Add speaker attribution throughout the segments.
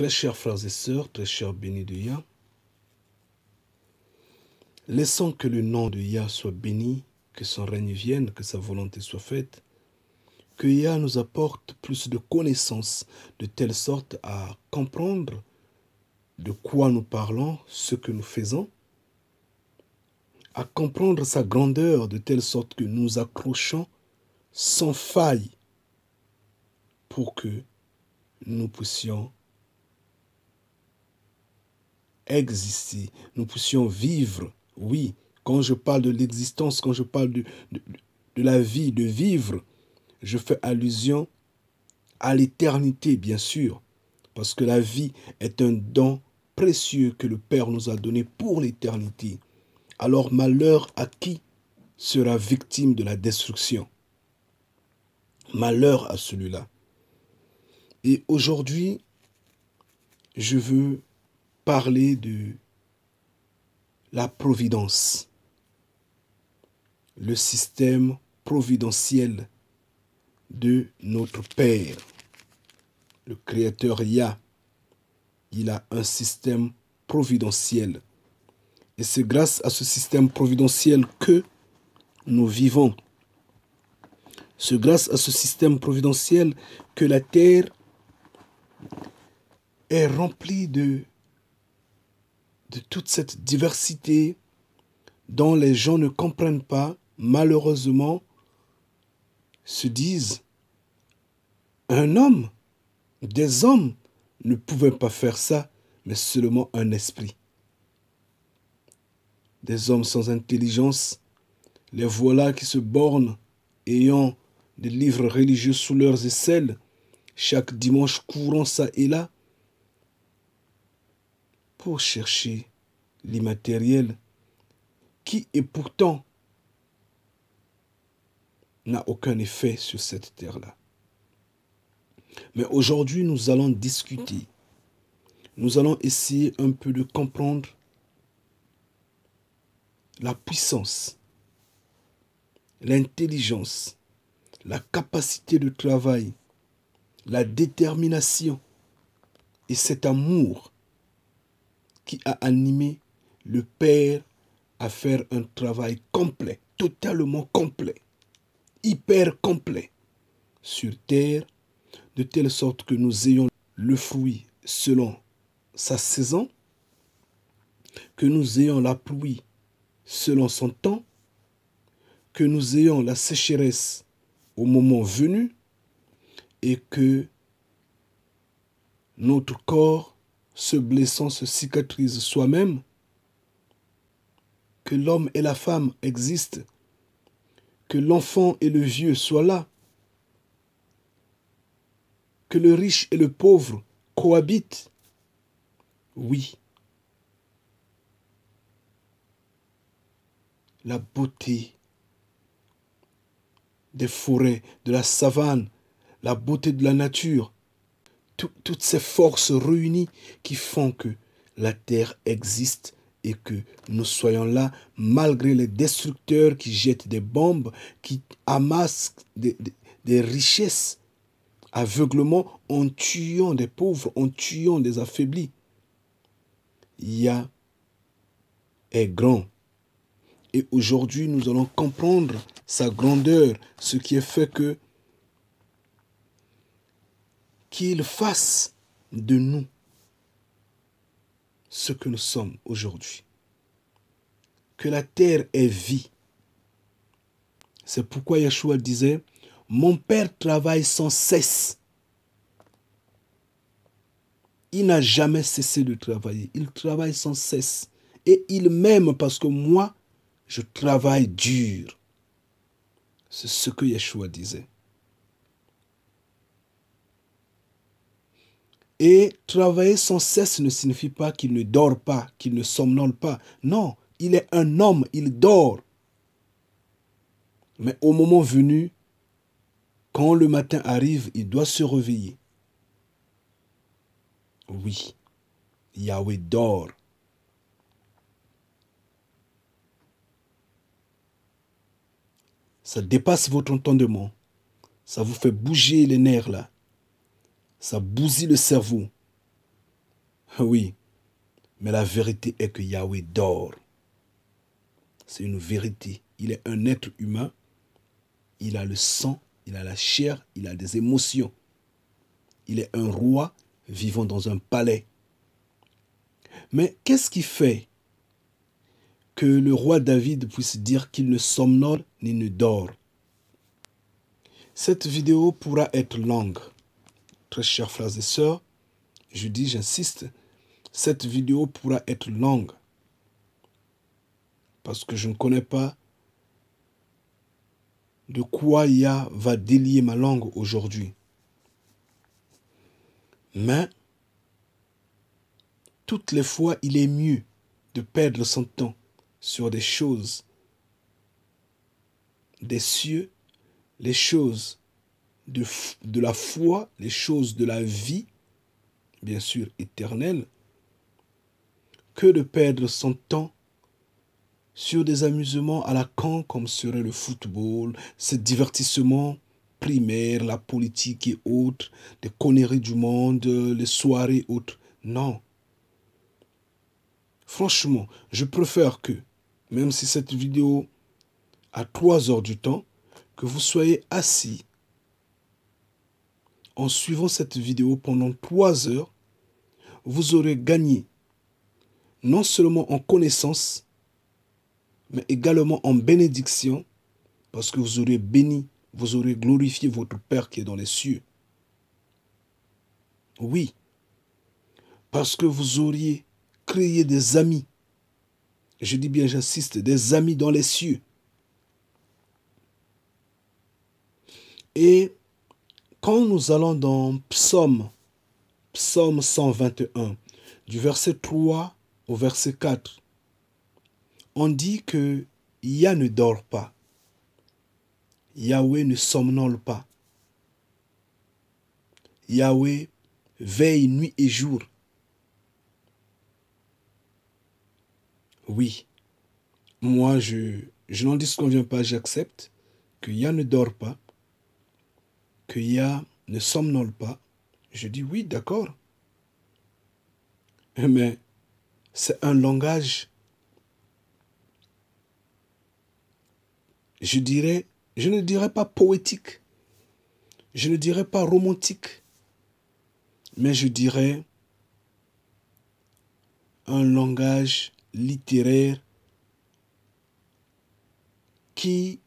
Speaker 1: Très chers frères et sœurs, très chers bénis de Yah, laissons que le nom de Yah soit béni, que son règne vienne, que sa volonté soit faite, que Yah nous apporte plus de connaissances de telle sorte à comprendre de quoi nous parlons, ce que nous faisons, à comprendre sa grandeur de telle sorte que nous accrochons sans faille pour que nous puissions exister, nous puissions vivre. Oui, quand je parle de l'existence, quand je parle de, de la vie, de vivre, je fais allusion à l'éternité, bien sûr, parce que la vie est un don précieux que le Père nous a donné pour l'éternité. Alors malheur à qui sera victime de la destruction. Malheur à celui-là. Et aujourd'hui, je veux parler de la providence, le système providentiel de notre Père, le Créateur Yah. Il a un système providentiel. Et c'est grâce à ce système providentiel que nous vivons. C'est grâce à ce système providentiel que la terre est remplie de de toute cette diversité dont les gens ne comprennent pas, malheureusement, se disent, un homme, des hommes ne pouvaient pas faire ça, mais seulement un esprit. Des hommes sans intelligence, les voilà qui se bornent, ayant des livres religieux sous leurs aisselles, chaque dimanche courant ça et là, pour chercher l'immatériel qui et pourtant n'a aucun effet sur cette terre-là. Mais aujourd'hui, nous allons discuter. Nous allons essayer un peu de comprendre la puissance, l'intelligence, la capacité de travail, la détermination et cet amour qui a animé le Père à faire un travail complet, totalement complet, hyper complet sur terre, de telle sorte que nous ayons le fruit selon sa saison, que nous ayons la pluie selon son temps, que nous ayons la sécheresse au moment venu et que notre corps se blessant se cicatrise soi-même, que l'homme et la femme existent, que l'enfant et le vieux soient là, que le riche et le pauvre cohabitent. Oui. La beauté des forêts, de la savane, la beauté de la nature, toutes ces forces réunies qui font que la terre existe et que nous soyons là malgré les destructeurs qui jettent des bombes, qui amassent des, richesses aveuglement en tuant des pauvres, en tuant des affaiblis. Yah est grand. Et aujourd'hui, nous allons comprendre sa grandeur, ce qui est fait que qu'il fasse de nous ce que nous sommes aujourd'hui. Que la terre est vie. C'est pourquoi Yeshua disait, mon Père travaille sans cesse. Il n'a jamais cessé de travailler. Il travaille sans cesse. Et il m'aime parce que moi, je travaille dur. C'est ce que Yeshua disait. Et travailler sans cesse ne signifie pas qu'il ne dort pas, qu'il ne somnole pas. Non, il est un homme, il dort. Mais au moment venu, quand le matin arrive, il doit se réveiller. Oui, Yahweh dort. Ça dépasse votre entendement. Ça vous fait bouger les nerfs là. Ça bousille le cerveau. Oui, mais la vérité est que Yahweh dort. C'est une vérité. Il est un être humain. Il a le sang, il a la chair, il a des émotions. Il est un roi vivant dans un palais. Mais qu'est-ce qui fait que le roi David puisse dire qu'il ne somnole ni ne dort Cette vidéo pourra être longue. Très chers frères et sœurs, je dis, j'insiste, cette vidéo pourra être longue parce que je ne connais pas de quoi a va délier ma langue aujourd'hui. Mais, toutes les fois, il est mieux de perdre son temps sur des choses des cieux, les choses de, la foi, les choses de la vie, bien sûr éternelle, que de perdre son temps sur des amusements à la camp comme serait le football, ces divertissement primaire, la politique et autres, des conneries du monde, les soirées autres. Non. Franchement, je préfère que, même si cette vidéo a trois heures du temps, que vous soyez assis en suivant cette vidéo pendant trois heures, vous aurez gagné non seulement en connaissance, mais également en bénédiction, parce que vous aurez béni, vous aurez glorifié votre Père qui est dans les cieux. Oui, parce que vous auriez créé des amis. Je dis bien, j'insiste, des amis dans les cieux. Et quand nous allons dans Psaume, Psaume 121, du verset 3 au verset 4, on dit que Yah ne dort pas. Yahweh ne somnole pas. Yahweh veille nuit et jour. Oui, moi je, je n'en vient pas, j'accepte que Yah ne dort pas, que Yah ne somnole pas. Je dis oui, d'accord. Mais eh c'est un langage, je dirais, je ne dirais pas poétique, je ne dirais pas romantique, mais je dirais un langage littéraire qui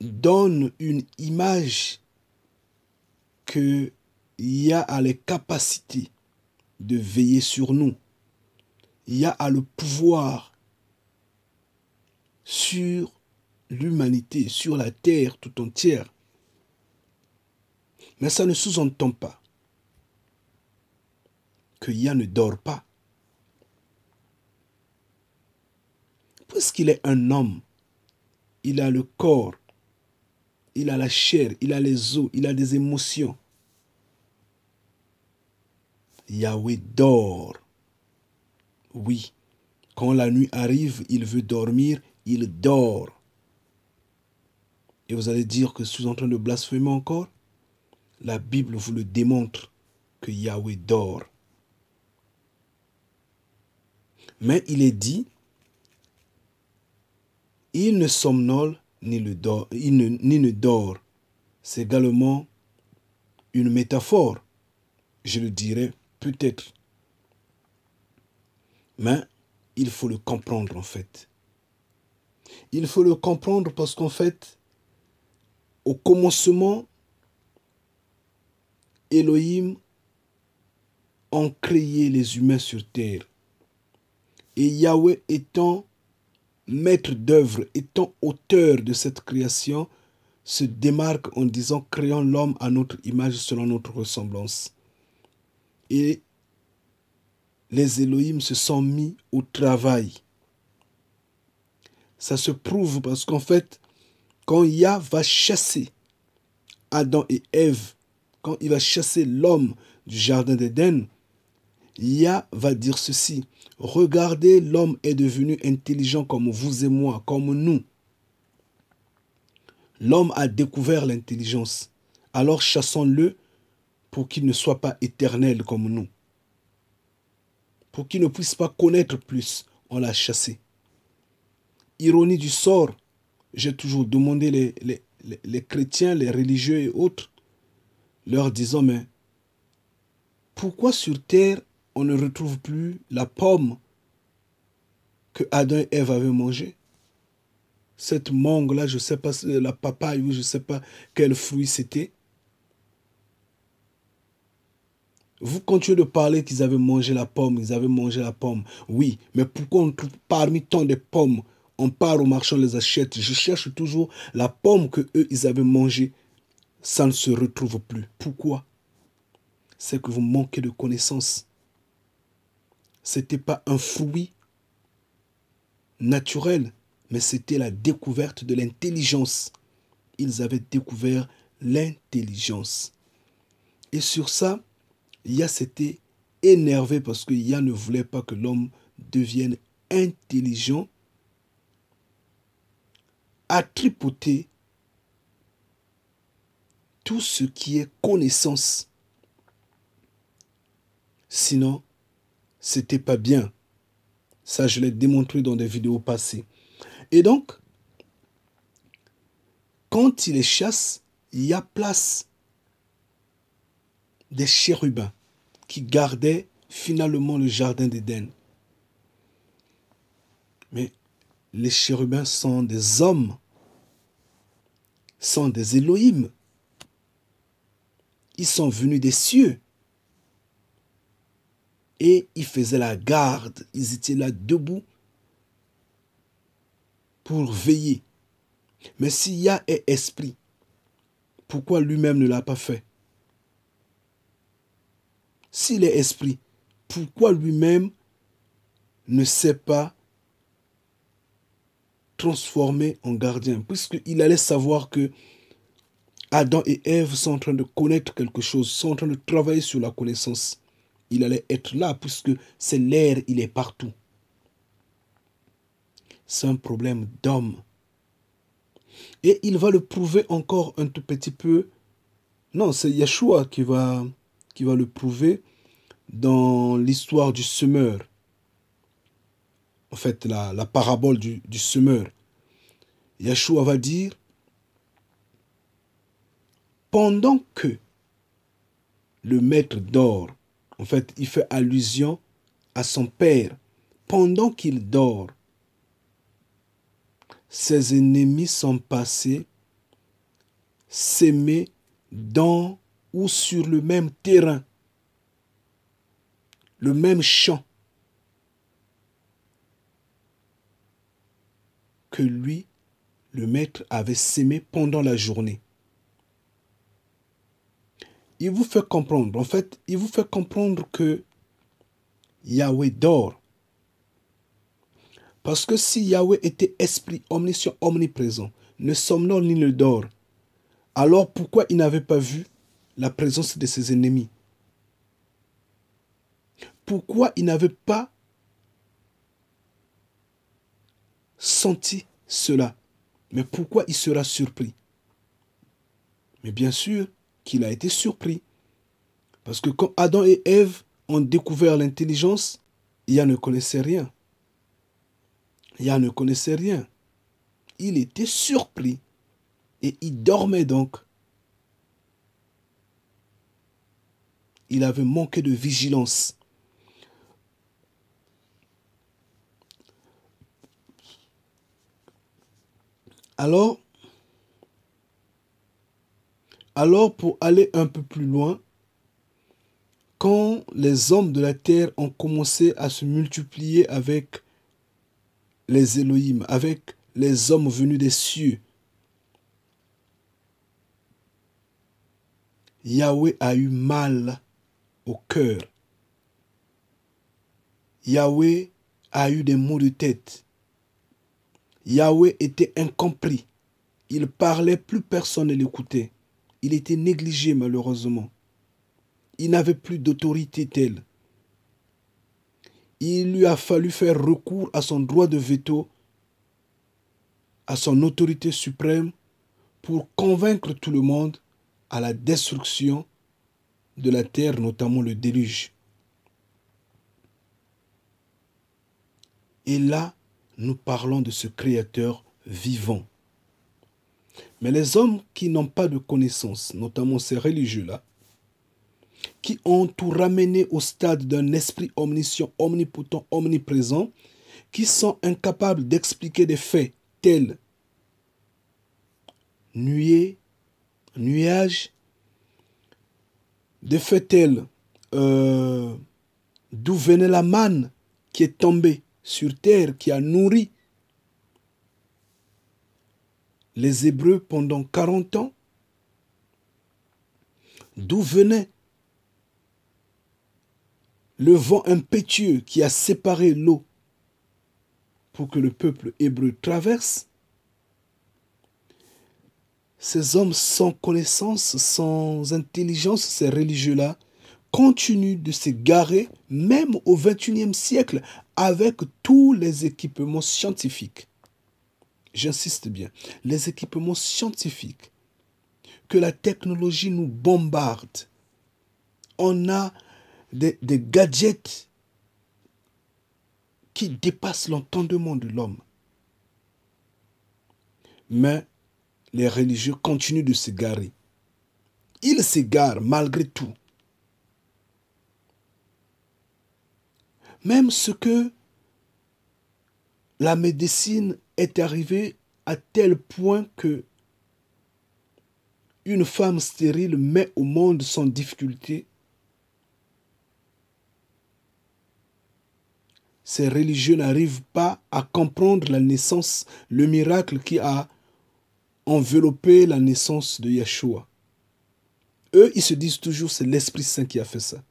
Speaker 1: donne une image que Yah a les capacités de veiller sur nous. Yah a le pouvoir sur l'humanité, sur la terre tout entière. Mais ça ne sous-entend pas que Yah ne dort pas. Puisqu'il est un homme, il a le corps il a la chair, il a les os, il a des émotions. Yahweh dort. Oui, quand la nuit arrive, il veut dormir, il dort. Et vous allez dire que suis en train de blasphémer encore La Bible vous le démontre que Yahweh dort. Mais il est dit, il ne somnole ni, le il ne, ne dort. C'est également une métaphore, je le dirais peut-être. Mais il faut le comprendre en fait. Il faut le comprendre parce qu'en fait, au commencement, Elohim ont créé les humains sur terre. Et Yahweh étant maître d'œuvre, étant auteur de cette création, se démarque en disant créant l'homme à notre image selon notre ressemblance. Et les Elohim se sont mis au travail. Ça se prouve parce qu'en fait, quand Yah va chasser Adam et Ève, quand il va chasser l'homme du jardin d'Éden, Yah va dire ceci. Regardez, l'homme est devenu intelligent comme vous et moi, comme nous. L'homme a découvert l'intelligence. Alors chassons-le pour qu'il ne soit pas éternel comme nous. Pour qu'il ne puisse pas connaître plus, on l'a chassé. Ironie du sort, j'ai toujours demandé les, les, chrétiens, les religieux et autres, leur disant, mais pourquoi sur terre on ne retrouve plus la pomme que Adam et Ève avaient mangée. Cette mangue-là, je ne sais pas, la papaye ou je ne sais pas quel fruit c'était. Vous continuez de parler qu'ils avaient mangé la pomme, ils avaient mangé la pomme. Oui, mais pourquoi on parmi tant de pommes, on part au marché, on les achète. Je cherche toujours la pomme que eux, ils avaient mangée. Ça ne se retrouve plus. Pourquoi C'est que vous manquez de connaissances. C'était pas un fruit naturel, mais c'était la découverte de l'intelligence. Ils avaient découvert l'intelligence. Et sur ça, Yah s'était énervé parce que Yah ne voulait pas que l'homme devienne intelligent, à tripoter tout ce qui est connaissance. Sinon, c'était pas bien. Ça, je l'ai démontré dans des vidéos passées. Et donc, quand il les chasse, il y a place des chérubins qui gardaient finalement le jardin d'Éden. Mais les chérubins sont des hommes, sont des Elohim. Ils sont venus des cieux. Et ils faisaient la garde, ils étaient là debout pour veiller. Mais s'il y a un esprit, pourquoi lui-même ne l'a pas fait S'il est esprit, pourquoi lui-même ne s'est pas transformé en gardien Puisqu'il allait savoir que Adam et Ève sont en train de connaître quelque chose, sont en train de travailler sur la connaissance il allait être là puisque c'est l'air, il est partout. C'est un problème d'homme. Et il va le prouver encore un tout petit peu. Non, c'est Yeshua qui va, qui va le prouver dans l'histoire du semeur. En fait, la, la parabole du, du semeur. Yeshua va dire, pendant que le maître dort, en fait, il fait allusion à son père pendant qu'il dort. Ses ennemis sont passés, s'aimer dans ou sur le même terrain, le même champ que lui, le maître, avait sémé pendant la journée il vous fait comprendre, en fait, il vous fait comprendre que Yahweh dort. Parce que si Yahweh était esprit omniscient, omniprésent, ne somnole ni ne dort, alors pourquoi il n'avait pas vu la présence de ses ennemis Pourquoi il n'avait pas senti cela Mais pourquoi il sera surpris Mais bien sûr, qu'il a été surpris. Parce que quand Adam et Ève ont découvert l'intelligence, Yah ne connaissait rien. Yah ne connaissait rien. Il était surpris et il dormait donc. Il avait manqué de vigilance. Alors, alors pour aller un peu plus loin, quand les hommes de la terre ont commencé à se multiplier avec les Elohim, avec les hommes venus des cieux, Yahweh a eu mal au cœur. Yahweh a eu des maux de tête. Yahweh était incompris. Il parlait, plus personne ne l'écoutait. Il était négligé malheureusement. Il n'avait plus d'autorité telle. Il lui a fallu faire recours à son droit de veto, à son autorité suprême, pour convaincre tout le monde à la destruction de la terre, notamment le déluge. Et là, nous parlons de ce Créateur vivant. Mais les hommes qui n'ont pas de connaissance, notamment ces religieux-là, qui ont tout ramené au stade d'un esprit omniscient, omnipotent, omniprésent, qui sont incapables d'expliquer des faits tels nuées, nuages, des faits tels euh, d'où venait la manne qui est tombée sur terre, qui a nourri les Hébreux pendant 40 ans D'où venait le vent impétueux qui a séparé l'eau pour que le peuple hébreu traverse ces hommes sans connaissance, sans intelligence, ces religieux-là, continuent de s'égarer même au XXIe siècle avec tous les équipements scientifiques j'insiste bien, les équipements scientifiques que la technologie nous bombarde. On a des, gadgets qui dépassent l'entendement de l'homme. Mais les religieux continuent de s'égarer. Ils s'égarent malgré tout. Même ce que la médecine est arrivé à tel point que une femme stérile met au monde sans difficulté ces religieux n'arrivent pas à comprendre la naissance, le miracle qui a enveloppé la naissance de Yeshua. Eux, ils se disent toujours, c'est l'Esprit Saint qui a fait ça.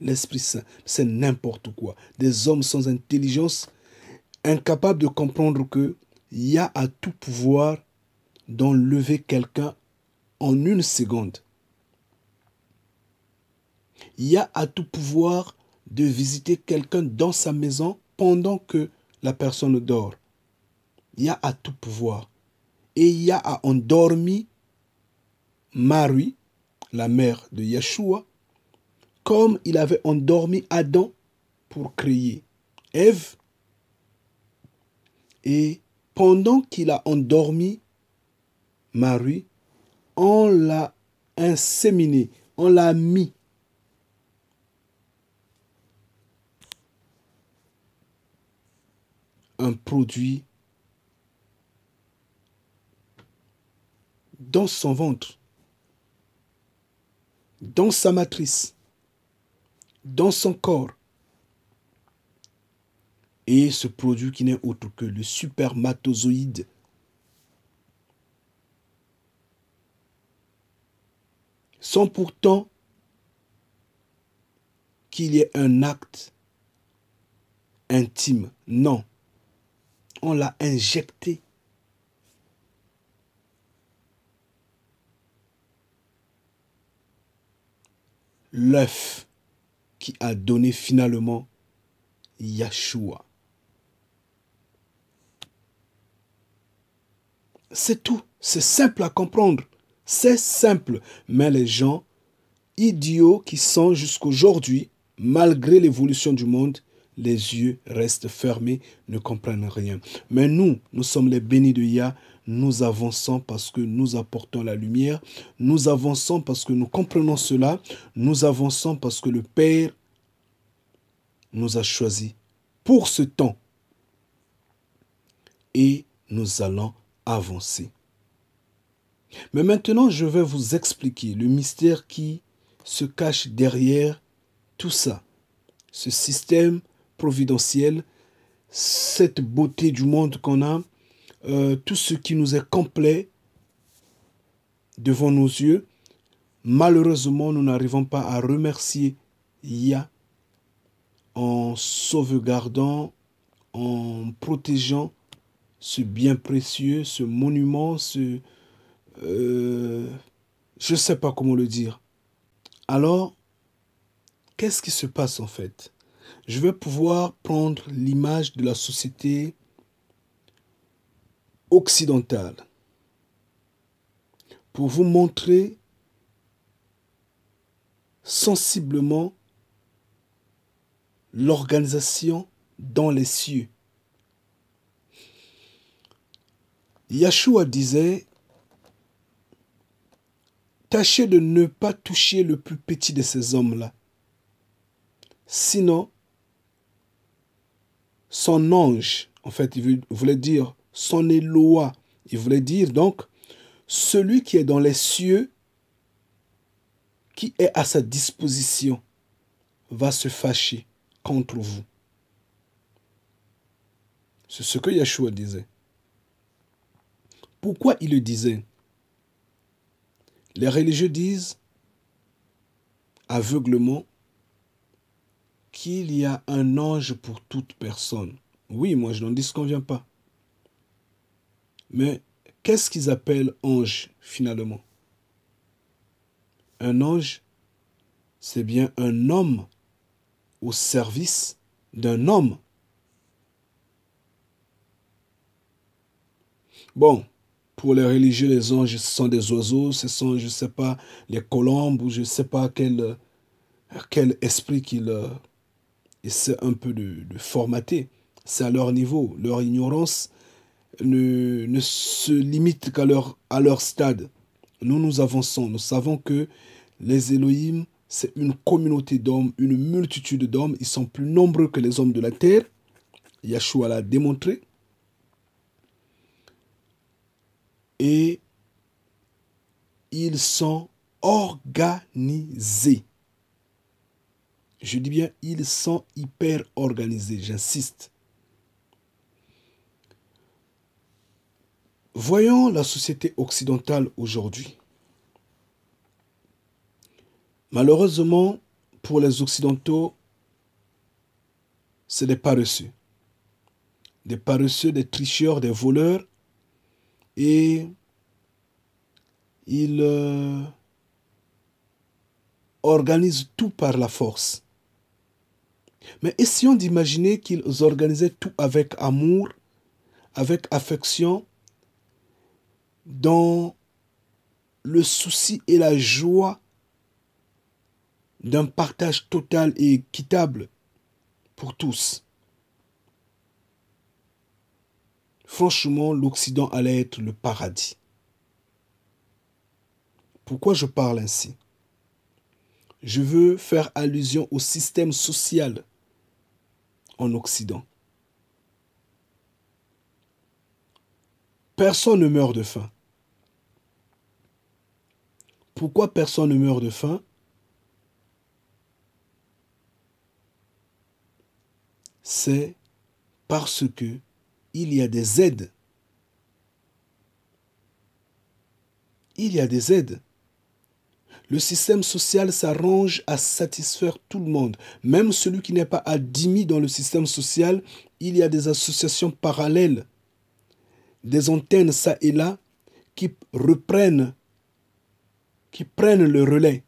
Speaker 1: L'Esprit Saint, c'est n'importe quoi. Des hommes sans intelligence, incapables de comprendre que il y a à tout pouvoir d'enlever quelqu'un en une seconde. Il y a à tout pouvoir de visiter quelqu'un dans sa maison pendant que la personne dort. Il y a à tout pouvoir. Et il y a à endormir Marie, la mère de Yeshua, comme il avait endormi Adam pour créer Ève. Et pendant qu'il a endormi Marie, on l'a inséminé, on l'a mis. un produit dans son ventre, dans sa matrice, dans son corps. Et ce produit qui n'est autre que le supermatozoïde. Sans pourtant qu'il y ait un acte intime. Non. On l'a injecté. L'œuf qui a donné finalement Yahshua. C'est tout. C'est simple à comprendre. C'est simple. Mais les gens idiots qui sont jusqu'aujourd'hui, malgré l'évolution du monde, les yeux restent fermés, ne comprennent rien. Mais nous, nous sommes les bénis de Yah, nous avançons parce que nous apportons la lumière, nous avançons parce que nous comprenons cela, nous avançons parce que le Père nous a choisis pour ce temps. Et nous allons avancé. Mais maintenant, je vais vous expliquer le mystère qui se cache derrière tout ça, ce système providentiel, cette beauté du monde qu'on a, euh, tout ce qui nous est complet devant nos yeux. Malheureusement, nous n'arrivons pas à remercier Yah en sauvegardant, en protégeant ce bien précieux, ce monument, ce... Euh, je ne sais pas comment le dire. Alors, qu'est-ce qui se passe en fait Je vais pouvoir prendre l'image de la société occidentale pour vous montrer sensiblement l'organisation dans les cieux Yahshua disait, tâchez de ne pas toucher le plus petit de ces hommes-là. Sinon, son ange, en fait, il voulait dire son Éloi. Il voulait dire donc celui qui est dans les cieux, qui est à sa disposition, va se fâcher contre vous. C'est ce que Yahshua disait. Pourquoi il le disait Les religieux disent aveuglement qu'il y a un ange pour toute personne. Oui, moi je n'en dis qu'on vient pas. Mais qu'est-ce qu'ils appellent ange finalement Un ange, c'est bien un homme au service d'un homme. Bon, pour les religieux, les anges ce sont des oiseaux, ce sont, je ne sais pas, les colombes, ou je ne sais pas quel, euh, quel esprit qu'ils euh, essaient un peu de, formater. C'est à leur niveau. Leur ignorance ne, se limite qu'à leur, à leur stade. Nous, nous avançons. Nous savons que les Elohim, c'est une communauté d'hommes, une multitude d'hommes. Ils sont plus nombreux que les hommes de la terre. Yahshua l'a démontré. et ils sont organisés. Je dis bien, ils sont hyper organisés, j'insiste. Voyons la société occidentale aujourd'hui. Malheureusement, pour les Occidentaux, c'est des paresseux. Des paresseux, des tricheurs, des voleurs et il euh, organise tout par la force. Mais essayons d'imaginer qu'ils organisaient tout avec amour, avec affection, dans le souci et la joie d'un partage total et équitable pour tous. franchement, l'Occident allait être le paradis. Pourquoi je parle ainsi Je veux faire allusion au système social en Occident. Personne ne meurt de faim. Pourquoi personne ne meurt de faim C'est parce que il y a des aides. Il y a des aides. Le système social s'arrange à satisfaire tout le monde. Même celui qui n'est pas admis dans le système social, il y a des associations parallèles, des antennes ça et là, qui reprennent, qui prennent le relais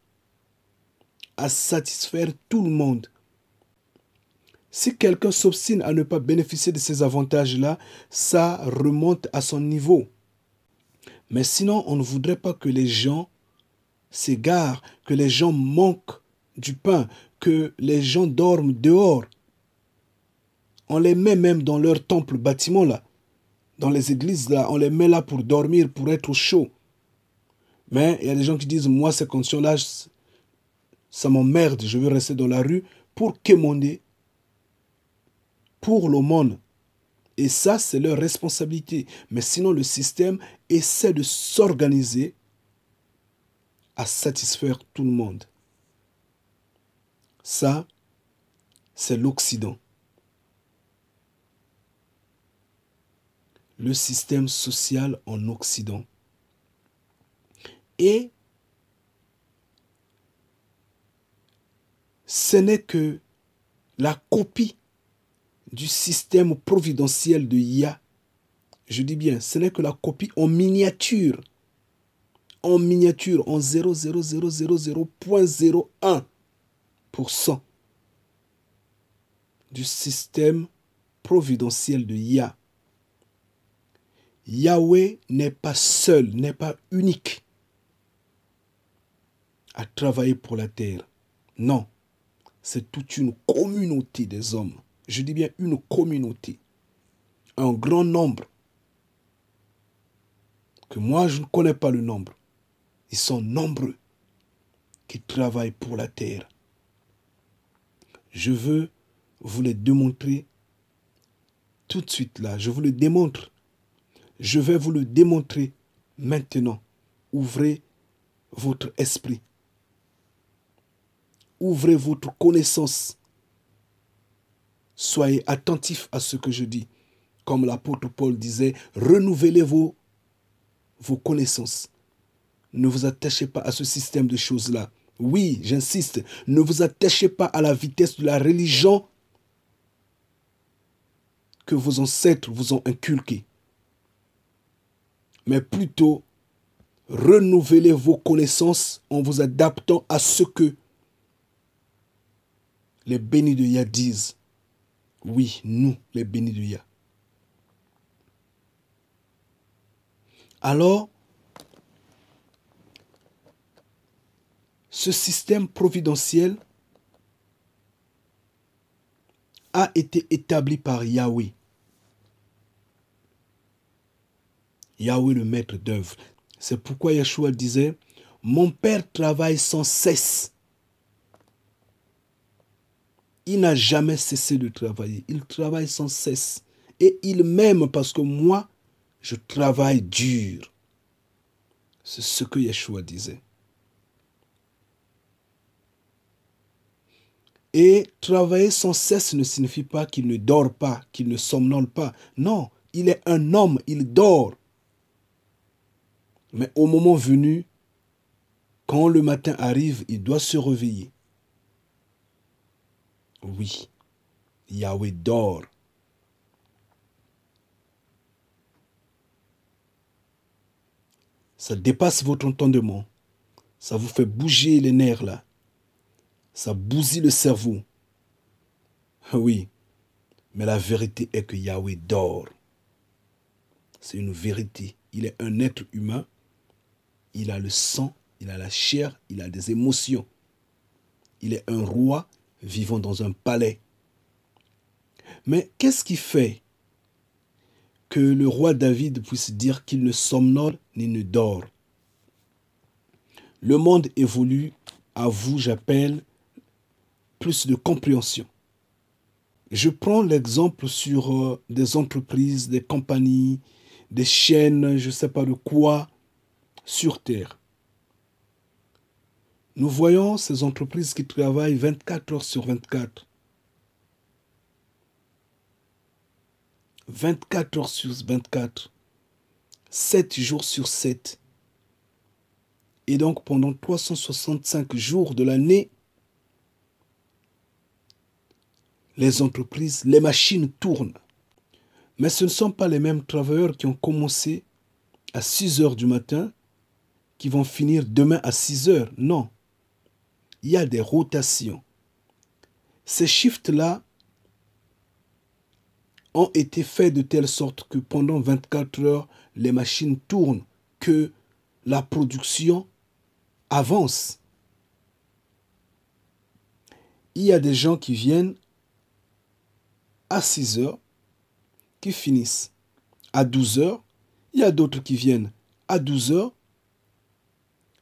Speaker 1: à satisfaire tout le monde. Si quelqu'un s'obstine à ne pas bénéficier de ces avantages-là, ça remonte à son niveau. Mais sinon, on ne voudrait pas que les gens s'égarent, que les gens manquent du pain, que les gens dorment dehors. On les met même dans leurs temples bâtiment là. Dans les églises là, on les met là pour dormir, pour être au chaud. Mais il y a des gens qui disent, moi ces conditions-là, ça m'emmerde, je veux rester dans la rue pour quémander pour le monde. Et ça, c'est leur responsabilité. Mais sinon, le système essaie de s'organiser à satisfaire tout le monde. Ça, c'est l'Occident. Le système social en Occident. Et ce n'est que la copie du système providentiel de Yah, je dis bien, ce n'est que la copie en miniature, en miniature, en 00000.01% du système providentiel de Yah. Yahweh n'est pas seul, n'est pas unique à travailler pour la terre. Non, c'est toute une communauté des hommes je dis bien une communauté, un grand nombre, que moi je ne connais pas le nombre, ils sont nombreux qui travaillent pour la terre. Je veux vous les démontrer tout de suite là, je vous le démontre. Je vais vous le démontrer maintenant. Ouvrez votre esprit. Ouvrez votre connaissance Soyez attentifs à ce que je dis. Comme l'apôtre Paul disait, renouvelez vos, vos connaissances. Ne vous attachez pas à ce système de choses-là. Oui, j'insiste, ne vous attachez pas à la vitesse de la religion que vos ancêtres vous ont inculquée. Mais plutôt, renouvelez vos connaissances en vous adaptant à ce que les bénis de Yah disent. Oui, nous, les bénis de Yah. Alors, ce système providentiel a été établi par Yahweh. Yahweh le maître d'œuvre. C'est pourquoi Yeshua disait, mon Père travaille sans cesse il n'a jamais cessé de travailler. Il travaille sans cesse. Et il m'aime parce que moi, je travaille dur. C'est ce que Yeshua disait. Et travailler sans cesse ne signifie pas qu'il ne dort pas, qu'il ne somnole pas. Non, il est un homme, il dort. Mais au moment venu, quand le matin arrive, il doit se réveiller. Oui, Yahweh dort. Ça dépasse votre entendement. Ça vous fait bouger les nerfs là. Ça bousille le cerveau. Oui, mais la vérité est que Yahweh dort. C'est une vérité. Il est un être humain. Il a le sang, il a la chair, il a des émotions. Il est un roi, vivons dans un palais. Mais qu'est-ce qui fait que le roi David puisse dire qu'il ne somnore ni ne dort Le monde évolue, à vous j'appelle plus de compréhension. Je prends l'exemple sur euh, des entreprises, des compagnies, des chaînes, je ne sais pas de quoi, sur Terre. Nous voyons ces entreprises qui travaillent 24 heures sur 24. 24 heures sur 24. 7 jours sur 7. Et donc pendant 365 jours de l'année, les entreprises, les machines tournent. Mais ce ne sont pas les mêmes travailleurs qui ont commencé à 6 heures du matin qui vont finir demain à 6 heures. Non il y a des rotations. Ces shifts-là ont été faits de telle sorte que pendant 24 heures, les machines tournent, que la production avance. Il y a des gens qui viennent à 6 heures, qui finissent à 12 heures. Il y a d'autres qui viennent à 12 heures,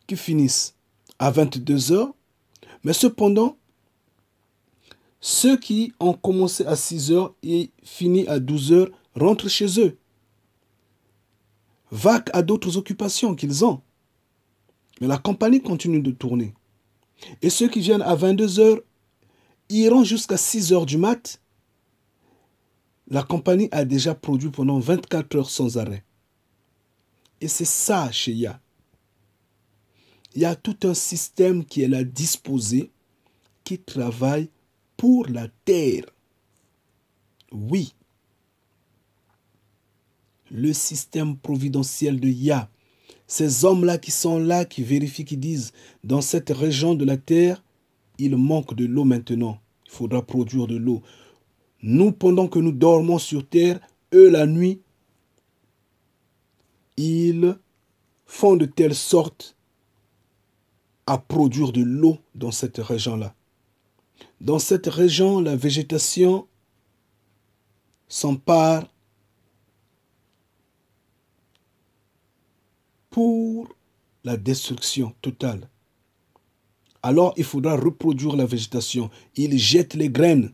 Speaker 1: qui finissent à 22 heures. Mais cependant, ceux qui ont commencé à 6 heures et fini à 12 heures rentrent chez eux, vaquent à d'autres occupations qu'ils ont. Mais la compagnie continue de tourner. Et ceux qui viennent à 22 heures iront jusqu'à 6 heures du mat. La compagnie a déjà produit pendant 24 heures sans arrêt. Et c'est ça, chez Ya. Il y a tout un système qui est là disposé, qui travaille pour la terre. Oui. Le système providentiel de Yah. Ces hommes-là qui sont là, qui vérifient, qui disent, dans cette région de la terre, il manque de l'eau maintenant. Il faudra produire de l'eau. Nous, pendant que nous dormons sur terre, eux, la nuit, ils font de telle sorte à produire de l'eau dans cette région-là. Dans cette région, la végétation s'empare pour la destruction totale. Alors il faudra reproduire la végétation. Ils jettent les graines.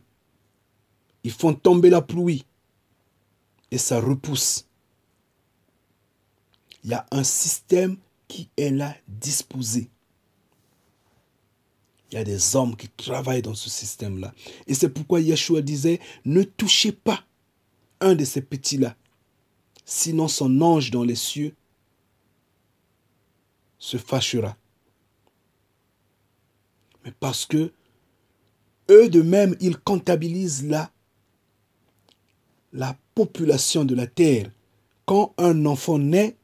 Speaker 1: Ils font tomber la pluie. Et ça repousse. Il y a un système qui est là disposé. Il y a des hommes qui travaillent dans ce système-là. Et c'est pourquoi Yeshua disait, ne touchez pas un de ces petits-là, sinon son ange dans les cieux se fâchera. Mais parce que eux de même, ils comptabilisent la population de la terre. Quand un enfant naît,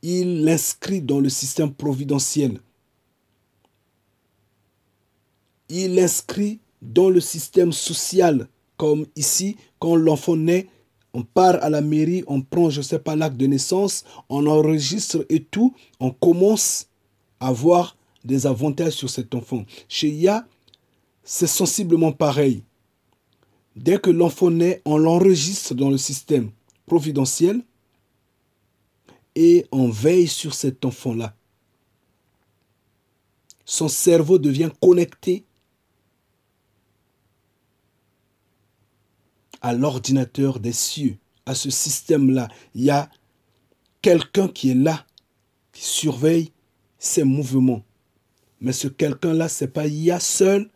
Speaker 1: il l'inscrit dans le système providentiel il inscrit dans le système social, comme ici, quand l'enfant naît, on part à la mairie, on prend, je ne sais pas, l'acte de naissance, on enregistre et tout, on commence à avoir des avantages sur cet enfant. Chez Ya, c'est sensiblement pareil. Dès que l'enfant naît, on l'enregistre dans le système providentiel et on veille sur cet enfant-là. Son cerveau devient connecté à l'ordinateur des cieux, à ce système-là. Il y a quelqu'un qui est là, qui surveille ses mouvements. Mais ce quelqu'un-là, ce n'est pas a seul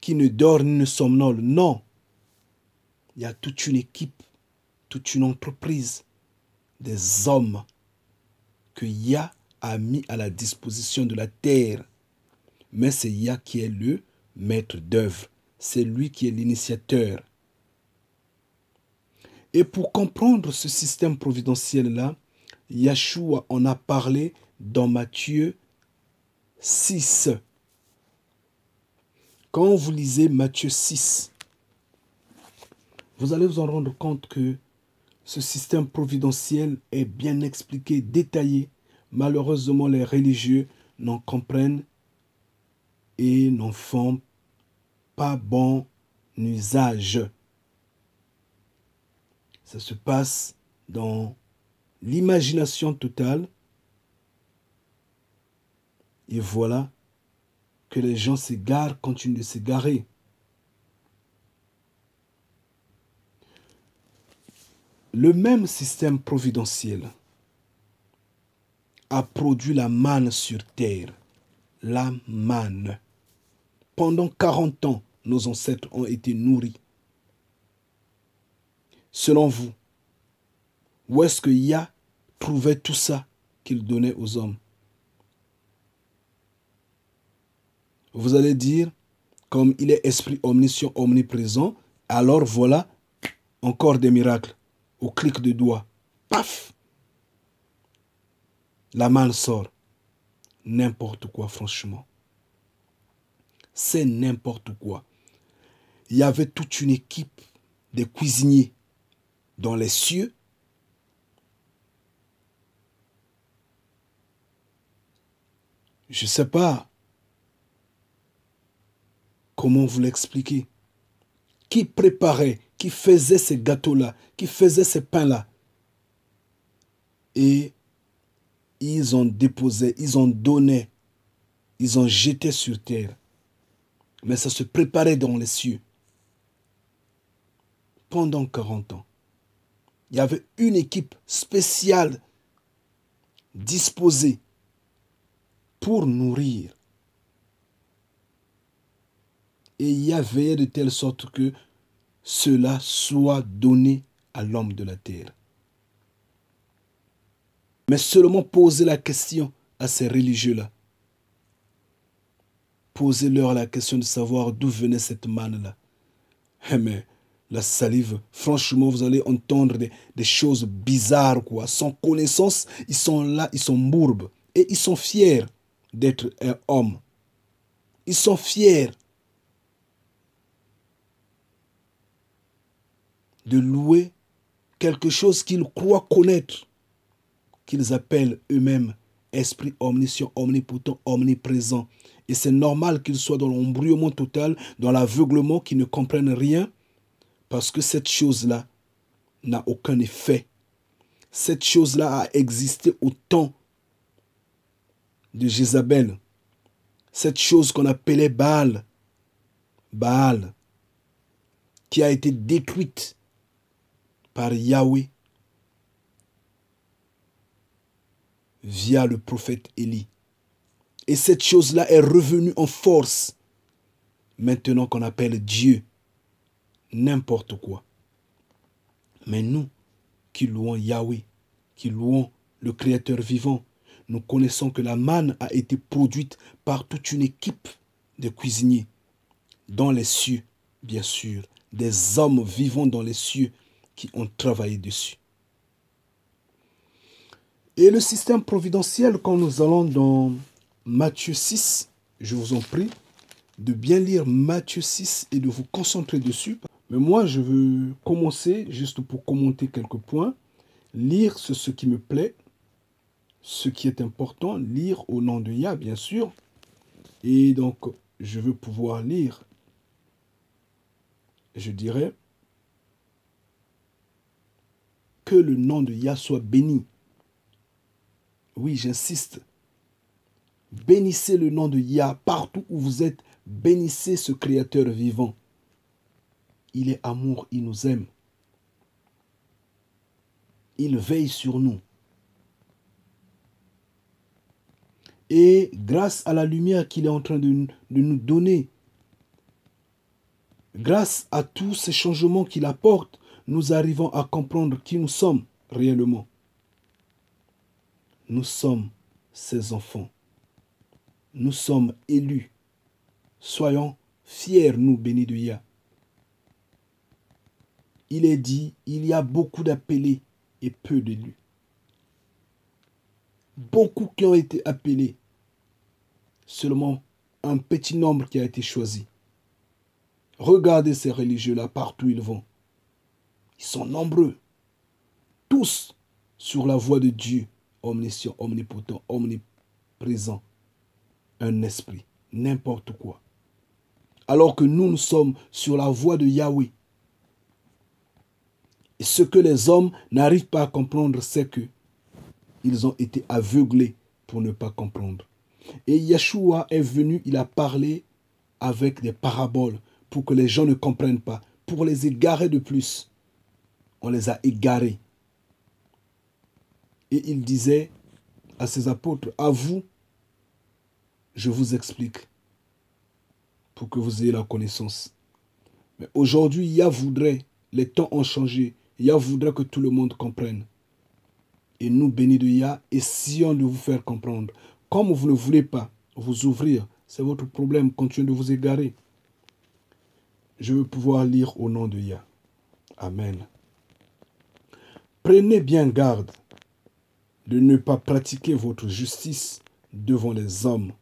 Speaker 1: qui ne dort ni ne somnole. Non. Il y a toute une équipe, toute une entreprise, des hommes que Yah a mis à la disposition de la terre. Mais c'est Yah qui est le maître d'œuvre. C'est lui qui est l'initiateur. Et pour comprendre ce système providentiel-là, Yahshua en a parlé dans Matthieu 6. Quand vous lisez Matthieu 6, vous allez vous en rendre compte que ce système providentiel est bien expliqué, détaillé. Malheureusement, les religieux n'en comprennent et n'en font pas bon usage. Ça se passe dans l'imagination totale. Et voilà que les gens s'égarent, continuent de s'égarer. Le même système providentiel a produit la manne sur terre. La manne. Pendant 40 ans, nos ancêtres ont été nourris Selon vous, où est-ce que Yah trouvait tout ça qu'il donnait aux hommes Vous allez dire, comme il est esprit omniscient, omniprésent, alors voilà encore des miracles. Au clic de doigt, paf La malle sort. N'importe quoi, franchement. C'est n'importe quoi. Il y avait toute une équipe de cuisiniers dans les cieux Je ne sais pas comment vous l'expliquer. Qui préparait, qui faisait ces gâteaux-là, qui faisait ces pains-là Et ils ont déposé, ils ont donné, ils ont jeté sur terre. Mais ça se préparait dans les cieux pendant 40 ans. Il y avait une équipe spéciale disposée pour nourrir. Et il y avait de telle sorte que cela soit donné à l'homme de la terre. Mais seulement poser la question à ces religieux-là. Posez-leur la question de savoir d'où venait cette manne-là. Eh, mais la salive. Franchement, vous allez entendre des, choses bizarres, quoi. Sans connaissance, ils sont là, ils sont bourbes. Et ils sont fiers d'être un homme. Ils sont fiers de louer quelque chose qu'ils croient connaître, qu'ils appellent eux-mêmes esprit omniscient, omnipotent, omniprésent. Et c'est normal qu'ils soient dans l'embrouillement total, dans l'aveuglement, qu'ils ne comprennent rien parce que cette chose-là n'a aucun effet. Cette chose-là a existé au temps de Jézabel. Cette chose qu'on appelait Baal, Baal, qui a été détruite par Yahweh via le prophète Élie. Et cette chose-là est revenue en force maintenant qu'on appelle Dieu n'importe quoi. Mais nous, qui louons Yahweh, qui louons le Créateur vivant, nous connaissons que la manne a été produite par toute une équipe de cuisiniers, dans les cieux, bien sûr, des hommes vivants dans les cieux qui ont travaillé dessus. Et le système providentiel, quand nous allons dans Matthieu 6, je vous en prie, de bien lire Matthieu 6 et de vous concentrer dessus. Mais moi, je veux commencer, juste pour commenter quelques points, lire ce, qui me plaît, ce qui est important, lire au nom de Yah, bien sûr. Et donc, je veux pouvoir lire, je dirais, que le nom de Yah soit béni. Oui, j'insiste. Bénissez le nom de Yah partout où vous êtes. Bénissez ce Créateur vivant. Il est amour, il nous aime. Il veille sur nous. Et grâce à la lumière qu'il est en train de, nous donner, grâce à tous ces changements qu'il apporte, nous arrivons à comprendre qui nous sommes réellement. Nous sommes ses enfants. Nous sommes élus. Soyons fiers, nous, bénis de Yah. Il est dit, il y a beaucoup d'appelés et peu d'élus. Beaucoup qui ont été appelés, seulement un petit nombre qui a été choisi. Regardez ces religieux-là partout ils vont. Ils sont nombreux, tous sur la voie de Dieu, omniscient, omnipotent, omniprésent, un esprit, n'importe quoi alors que nous, nous sommes sur la voie de Yahweh. Et ce que les hommes n'arrivent pas à comprendre, c'est que ils ont été aveuglés pour ne pas comprendre. Et Yeshua est venu, il a parlé avec des paraboles pour que les gens ne comprennent pas, pour les égarer de plus. On les a égarés. Et il disait à ses apôtres, à vous, je vous explique pour que vous ayez la connaissance. Mais aujourd'hui, Yah voudrait, les temps ont changé, Yah voudrait que tout le monde comprenne. Et nous, bénis de Yah, essayons de vous faire comprendre. Comme vous ne voulez pas vous ouvrir, c'est votre problème, continuez de vous égarer. Je veux pouvoir lire au nom de Yah. Amen. Prenez bien garde de ne pas pratiquer votre justice devant les hommes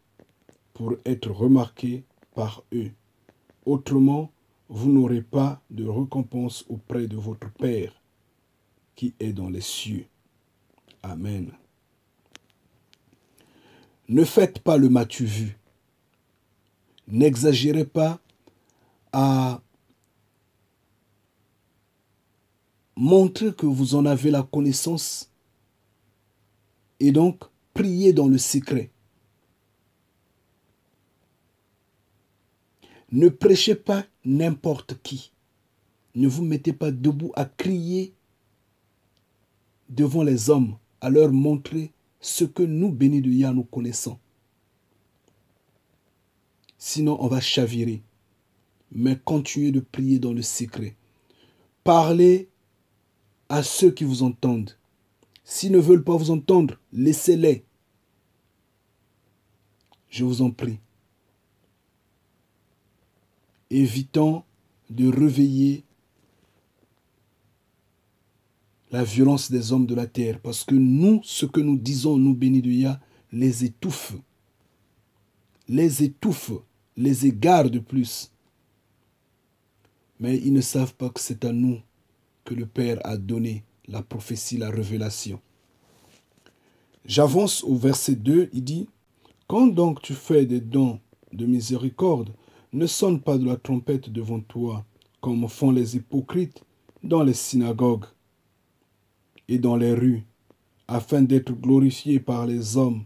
Speaker 1: pour être remarqué par eux. Autrement, vous n'aurez pas de récompense auprès de votre Père qui est dans les cieux. Amen. Ne faites pas le matu vu. N'exagérez pas à montrer que vous en avez la connaissance et donc priez dans le secret. Ne prêchez pas n'importe qui. Ne vous mettez pas debout à crier devant les hommes, à leur montrer ce que nous, bénis de Yah, nous connaissons. Sinon, on va chavirer. Mais continuez de prier dans le secret. Parlez à ceux qui vous entendent. S'ils ne veulent pas vous entendre, laissez-les. Je vous en prie évitant de réveiller la violence des hommes de la terre. Parce que nous, ce que nous disons, nous bénis de Yah, les étouffe. Les étouffe, les égare de plus. Mais ils ne savent pas que c'est à nous que le Père a donné la prophétie, la révélation. J'avance au verset 2, il dit, Quand donc tu fais des dons de miséricorde, ne sonne pas de la trompette devant toi, comme font les hypocrites dans les synagogues et dans les rues, afin d'être glorifiés par les hommes.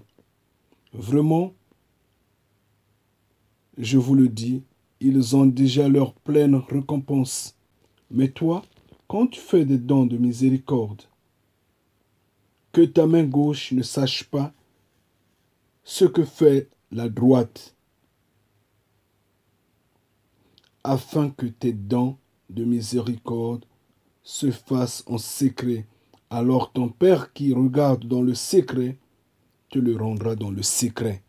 Speaker 1: Vraiment, je vous le dis, ils ont déjà leur pleine récompense. Mais toi, quand tu fais des dons de miséricorde, que ta main gauche ne sache pas ce que fait la droite, afin que tes dents de miséricorde se fassent en secret. Alors ton Père qui regarde dans le secret te le rendra dans le secret.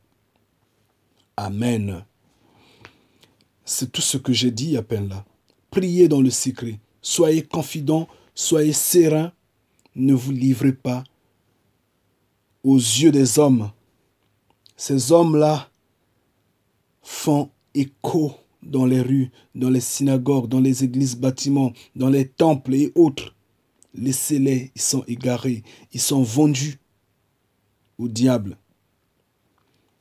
Speaker 1: Amen. C'est tout ce que j'ai dit à peine là. Priez dans le secret. Soyez confident, soyez serein. Ne vous livrez pas aux yeux des hommes. Ces hommes-là font écho dans les rues, dans les synagogues, dans les églises, bâtiments, dans les temples et autres. Laissez-les, ils sont égarés, ils sont vendus au diable.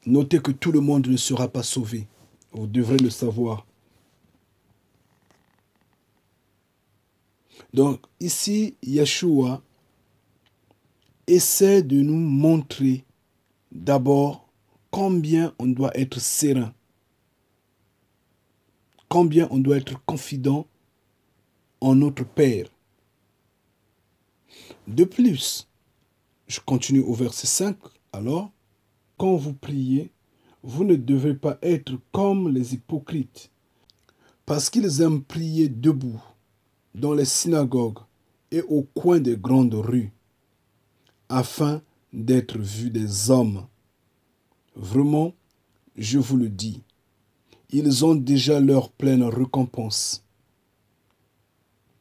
Speaker 1: Notez que tout le monde ne sera pas sauvé. Vous devrez le savoir. Donc ici, Yeshua essaie de nous montrer d'abord combien on doit être serein combien on doit être confident en notre Père. De plus, je continue au verset 5, alors, quand vous priez, vous ne devez pas être comme les hypocrites, parce qu'ils aiment prier debout, dans les synagogues et au coin des grandes rues, afin d'être vus des hommes. Vraiment, je vous le dis, ils ont déjà leur pleine récompense.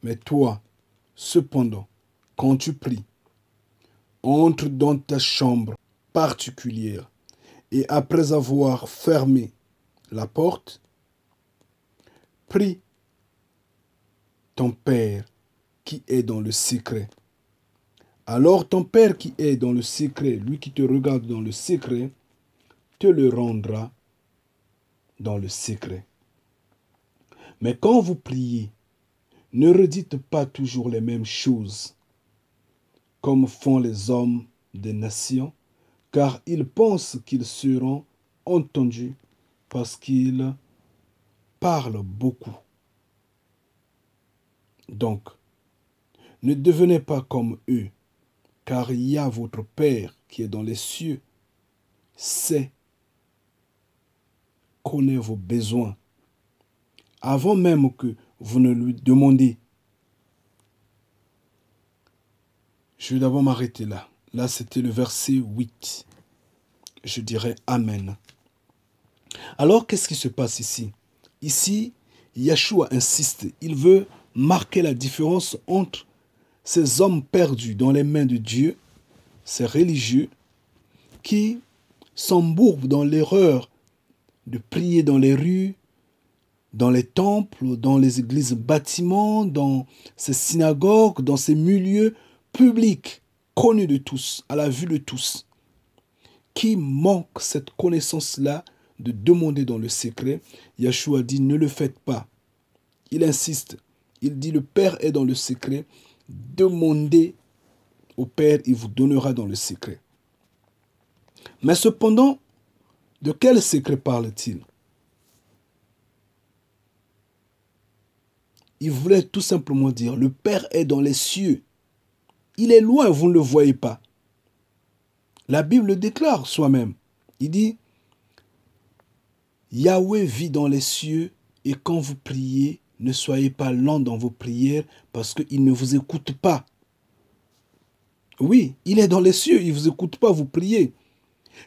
Speaker 1: Mais toi, cependant, quand tu pries, entre dans ta chambre particulière et après avoir fermé la porte, prie ton Père qui est dans le secret. Alors ton Père qui est dans le secret, lui qui te regarde dans le secret, te le rendra dans le secret. Mais quand vous priez, ne redites pas toujours les mêmes choses, comme font les hommes des nations, car ils pensent qu'ils seront entendus parce qu'ils parlent beaucoup. Donc, ne devenez pas comme eux, car il y a votre Père qui est dans les cieux, C'est connaît vos besoins avant même que vous ne lui demandiez. Je vais d'abord m'arrêter là. Là, c'était le verset 8. Je dirais Amen. Alors, qu'est-ce qui se passe ici Ici, Yahshua insiste. Il veut marquer la différence entre ces hommes perdus dans les mains de Dieu, ces religieux, qui s'embourbent dans l'erreur de prier dans les rues, dans les temples, dans les églises bâtiments, dans ces synagogues, dans ces milieux publics, connus de tous, à la vue de tous. Qui manque cette connaissance-là de demander dans le secret Yahshua dit ne le faites pas. Il insiste. Il dit le Père est dans le secret. Demandez au Père, il vous donnera dans le secret. Mais cependant, de quel secret parle-t-il Il voulait tout simplement dire, le Père est dans les cieux. Il est loin, vous ne le voyez pas. La Bible le déclare soi-même. Il dit, Yahweh vit dans les cieux et quand vous priez, ne soyez pas lents dans vos prières parce qu'il ne vous écoute pas. Oui, il est dans les cieux, il ne vous écoute pas, vous priez.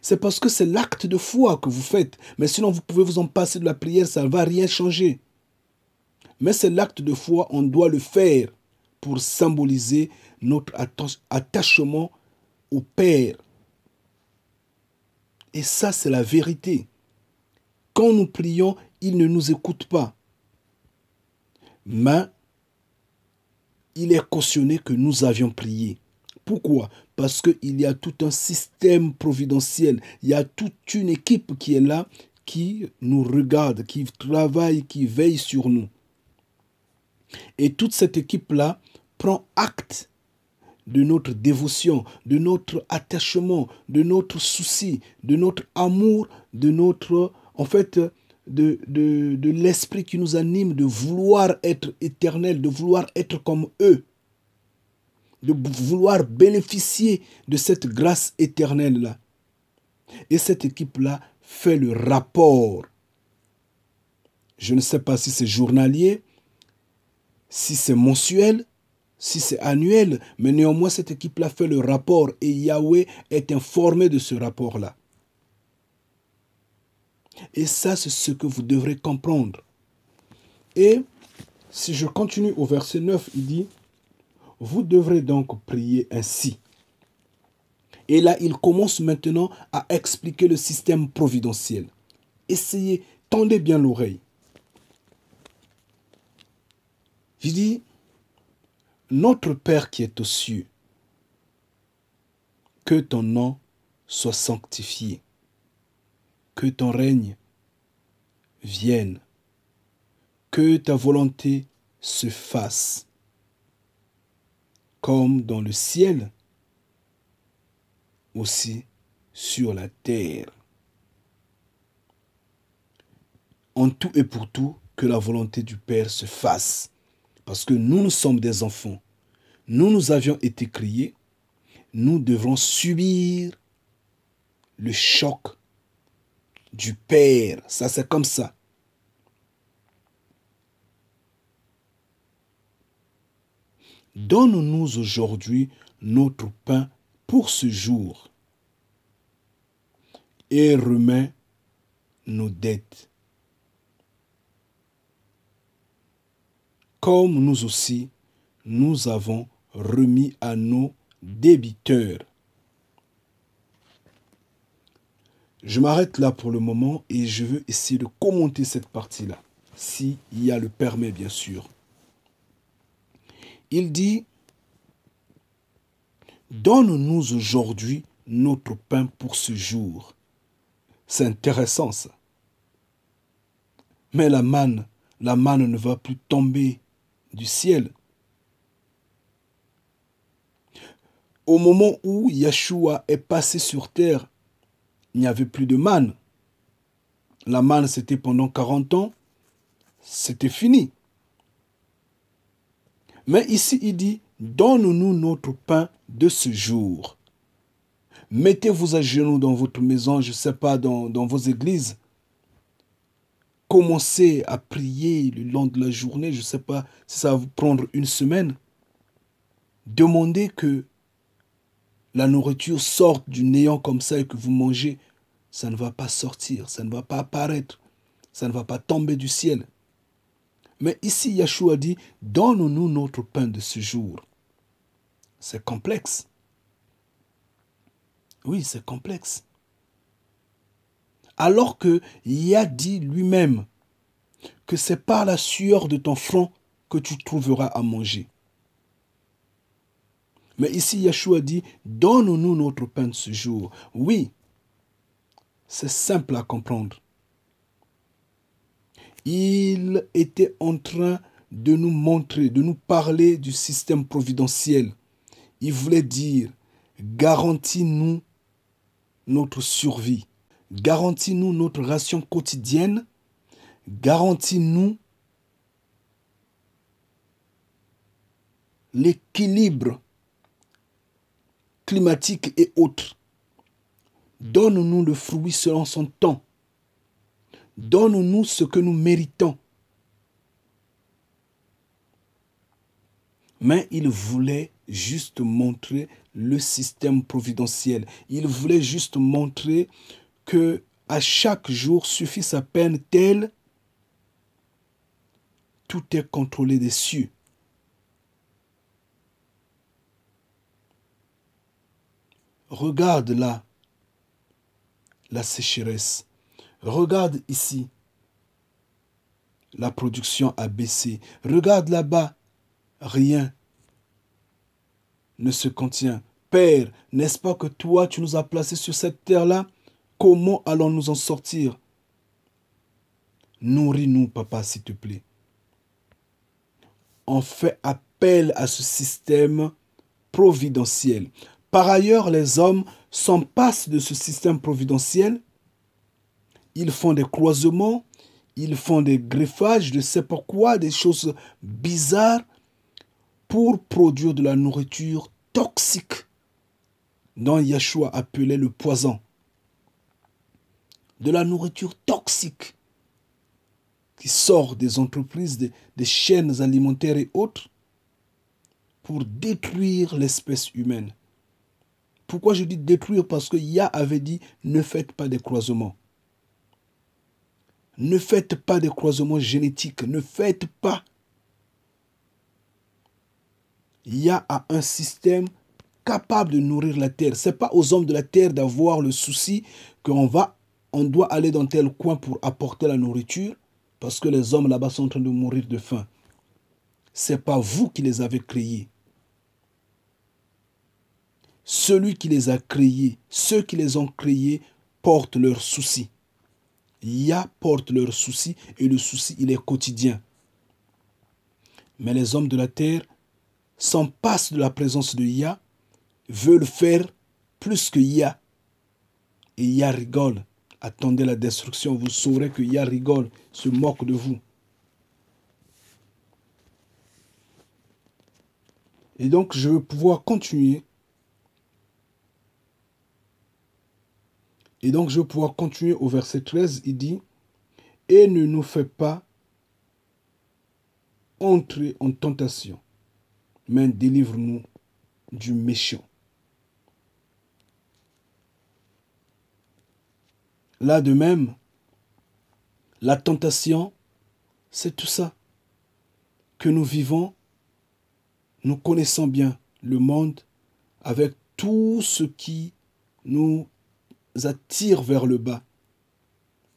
Speaker 1: C'est parce que c'est l'acte de foi que vous faites. Mais sinon, vous pouvez vous en passer de la prière, ça ne va rien changer. Mais c'est l'acte de foi, on doit le faire pour symboliser notre attachement au Père. Et ça, c'est la vérité. Quand nous prions, il ne nous écoute pas. Mais il est cautionné que nous avions prié. Pourquoi Parce qu'il y a tout un système providentiel, il y a toute une équipe qui est là, qui nous regarde, qui travaille, qui veille sur nous. Et toute cette équipe-là prend acte de notre dévotion, de notre attachement, de notre souci, de notre amour, de notre, en fait, de, de, l'esprit qui nous anime de vouloir être éternel, de vouloir être comme eux de vouloir bénéficier de cette grâce éternelle-là. Et cette équipe-là fait le rapport. Je ne sais pas si c'est journalier, si c'est mensuel, si c'est annuel, mais néanmoins cette équipe-là fait le rapport et Yahweh est informé de ce rapport-là. Et ça, c'est ce que vous devrez comprendre. Et si je continue au verset 9, il dit, vous devrez donc prier ainsi. Et là, il commence maintenant à expliquer le système providentiel. Essayez, tendez bien l'oreille. Il dit, notre Père qui est aux cieux, que ton nom soit sanctifié, que ton règne vienne, que ta volonté se fasse comme dans le ciel, aussi sur la terre. En tout et pour tout, que la volonté du Père se fasse. Parce que nous, nous sommes des enfants. Nous, nous avions été créés. Nous devrons subir le choc du Père. Ça, c'est comme ça. Donne-nous aujourd'hui notre pain pour ce jour et remets nos dettes, comme nous aussi nous avons remis à nos débiteurs. Je m'arrête là pour le moment et je veux essayer de commenter cette partie-là, s'il y a le permet bien sûr. Il dit, Donne-nous aujourd'hui notre pain pour ce jour. C'est intéressant ça. Mais la manne, la manne ne va plus tomber du ciel. Au moment où Yeshua est passé sur terre, il n'y avait plus de manne. La manne, c'était pendant 40 ans, c'était fini. Mais ici, il dit, donne-nous notre pain de ce jour. Mettez-vous à genoux dans votre maison, je ne sais pas, dans, vos églises. Commencez à prier le long de la journée, je ne sais pas si ça va vous prendre une semaine. Demandez que la nourriture sorte du néant comme ça et que vous mangez. Ça ne va pas sortir, ça ne va pas apparaître, ça ne va pas tomber du ciel. Mais ici, Yahshua dit, donne-nous notre pain de ce jour. C'est complexe. Oui, c'est complexe. Alors que Yah dit lui-même que c'est par la sueur de ton front que tu trouveras à manger. Mais ici, Yahshua dit, donne-nous notre pain de ce jour. Oui, c'est simple à comprendre. Il était en train de nous montrer, de nous parler du système providentiel. Il voulait dire, garantis-nous notre survie, garantis-nous notre ration quotidienne, garantis-nous l'équilibre climatique et autres. Donne-nous le fruit selon son temps. Donne-nous ce que nous méritons. Mais il voulait juste montrer le système providentiel. Il voulait juste montrer que à chaque jour suffit sa peine telle tout est contrôlé des cieux. Regarde là la sécheresse. Regarde ici. La production a baissé. Regarde là-bas. Rien ne se contient. Père, n'est-ce pas que toi, tu nous as placés sur cette terre-là Comment allons-nous en sortir Nourris-nous, papa, s'il te plaît. On fait appel à ce système providentiel. Par ailleurs, les hommes s'en passent de ce système providentiel ils font des croisements, ils font des greffages, je ne sais pas quoi, des choses bizarres pour produire de la nourriture toxique dont Yahshua appelait le poison. De la nourriture toxique qui sort des entreprises, des, des chaînes alimentaires et autres pour détruire l'espèce humaine. Pourquoi je dis détruire Parce que Yah avait dit ne faites pas des croisements. Ne faites pas de croisements génétiques. Ne faites pas. Il y a un système capable de nourrir la terre. Ce n'est pas aux hommes de la terre d'avoir le souci qu'on va, on doit aller dans tel coin pour apporter la nourriture parce que les hommes là-bas sont en train de mourir de faim. Ce n'est pas vous qui les avez créés. Celui qui les a créés, ceux qui les ont créés, portent leurs soucis. Yah porte leurs soucis et le souci, il est quotidien. Mais les hommes de la terre s'en passent de la présence de Yah, veulent faire plus que Yah. Et Yah rigole. Attendez la destruction, vous saurez que Yah rigole, se moque de vous. Et donc, je veux pouvoir continuer Et donc, je vais pouvoir continuer au verset 13. Il dit Et ne nous fais pas entrer en tentation, mais délivre-nous du méchant. Là de même, la tentation, c'est tout ça que nous vivons. Nous connaissons bien le monde avec tout ce qui nous attire vers le bas.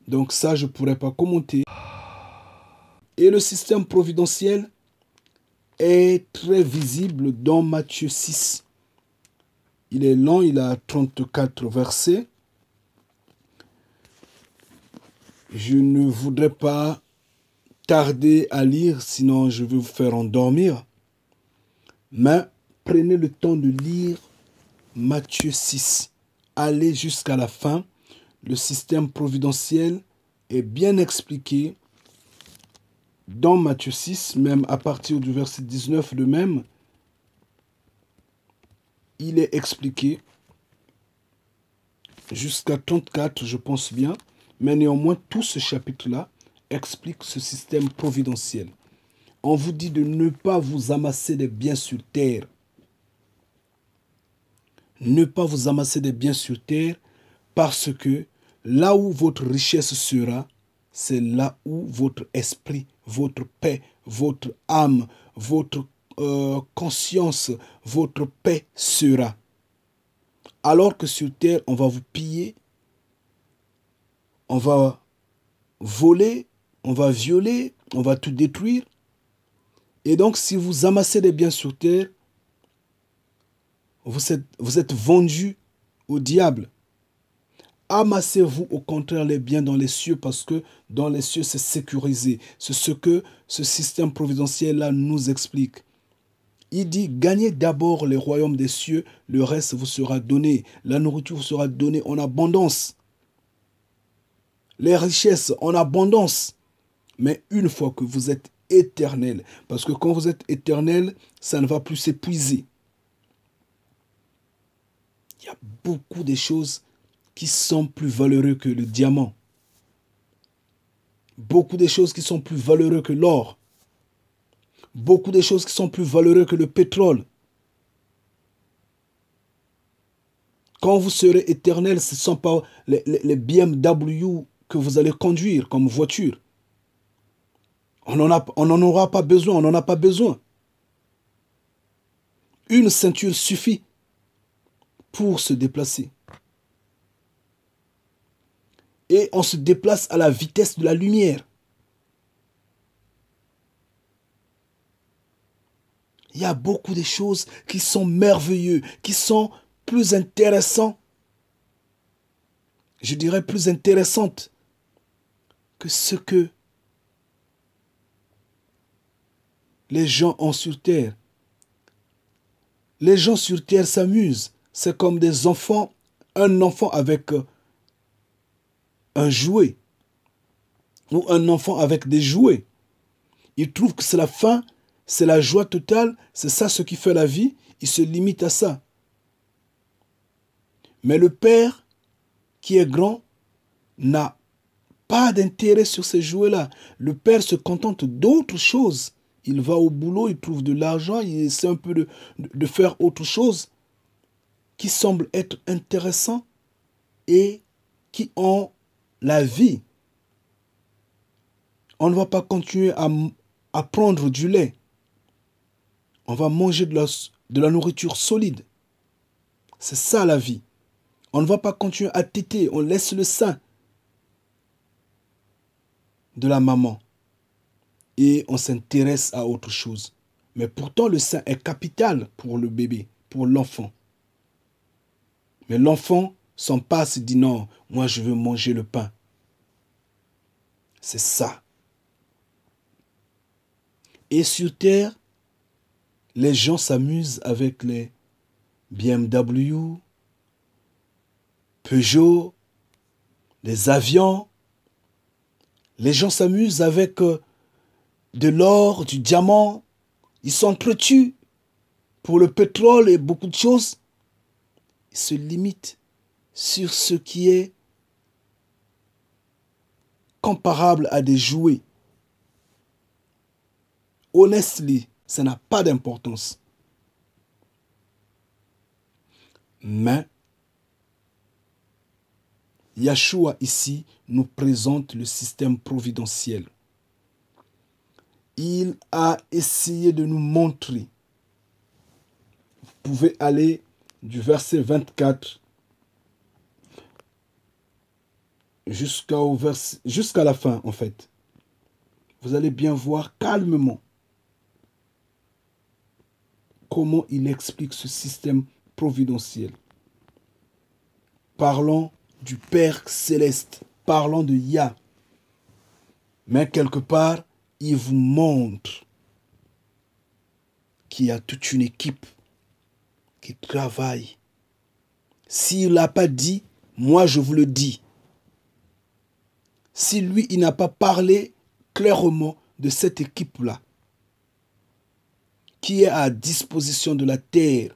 Speaker 1: Donc ça, je ne pourrais pas commenter. Et le système providentiel est très visible dans Matthieu 6. Il est long, il a 34 versets. Je ne voudrais pas tarder à lire, sinon je vais vous faire endormir. Mais prenez le temps de lire Matthieu 6 aller jusqu'à la fin, le système providentiel est bien expliqué dans Matthieu 6, même à partir du verset 19 de même, il est expliqué jusqu'à 34, je pense bien, mais néanmoins tout ce chapitre-là explique ce système providentiel. On vous dit de ne pas vous amasser des biens sur terre ne pas vous amasser des biens sur terre, parce que là où votre richesse sera, c'est là où votre esprit, votre paix, votre âme, votre euh, conscience, votre paix sera. Alors que sur terre, on va vous piller, on va voler, on va violer, on va tout détruire. Et donc, si vous amassez des biens sur terre, vous êtes, vendus vendu au diable. Amassez-vous au contraire les biens dans les cieux parce que dans les cieux c'est sécurisé. C'est ce que ce système providentiel-là nous explique. Il dit, gagnez d'abord les royaumes des cieux, le reste vous sera donné, la nourriture vous sera donnée en abondance, les richesses en abondance. Mais une fois que vous êtes éternel, parce que quand vous êtes éternel, ça ne va plus s'épuiser. Il y a beaucoup de choses qui sont plus valeureuses que le diamant. Beaucoup de choses qui sont plus valeureuses que l'or. Beaucoup de choses qui sont plus valeureuses que le pétrole. Quand vous serez éternel, ce ne sont pas les, BMW que vous allez conduire comme voiture. On n'en aura pas besoin, on n'en a pas besoin. Une ceinture suffit pour se déplacer. Et on se déplace à la vitesse de la lumière. Il y a beaucoup de choses qui sont merveilleuses, qui sont plus intéressantes, je dirais plus intéressantes que ce que les gens ont sur Terre. Les gens sur Terre s'amusent. C'est comme des enfants, un enfant avec euh, un jouet ou un enfant avec des jouets. Il trouve que c'est la fin, c'est la joie totale, c'est ça ce qui fait la vie, il se limite à ça. Mais le Père, qui est grand, n'a pas d'intérêt sur ces jouets-là. Le Père se contente d'autres choses. Il va au boulot, il trouve de l'argent, il essaie un peu de faire autre chose qui semblent être intéressants et qui ont la vie. On ne va pas continuer à, prendre du lait. On va manger de la, de la nourriture solide. C'est ça la vie. On ne va pas continuer à téter, on laisse le sein de la maman et on s'intéresse à autre chose. Mais pourtant le sein est capital pour le bébé, pour l'enfant. Mais l'enfant s'en passe et dit non, moi je veux manger le pain. C'est ça. Et sur Terre, les gens s'amusent avec les BMW, Peugeot, les avions. Les gens s'amusent avec euh, de l'or, du diamant. Ils s'entretuent pour le pétrole et beaucoup de choses se limite sur ce qui est comparable à des jouets. Honnêtement, ça n'a pas d'importance. Mais Yahshua ici nous présente le système providentiel. Il a essayé de nous montrer. Vous pouvez aller du verset 24 jusqu'à la fin, en fait, vous allez bien voir calmement comment il explique ce système providentiel. Parlant du Père céleste, parlant de Yah. Mais quelque part, il vous montre qu'il y a toute une équipe qui travaille. S'il l'a pas dit, moi je vous le dis. Si lui, il n'a pas parlé clairement de cette équipe-là, qui est à disposition de la terre,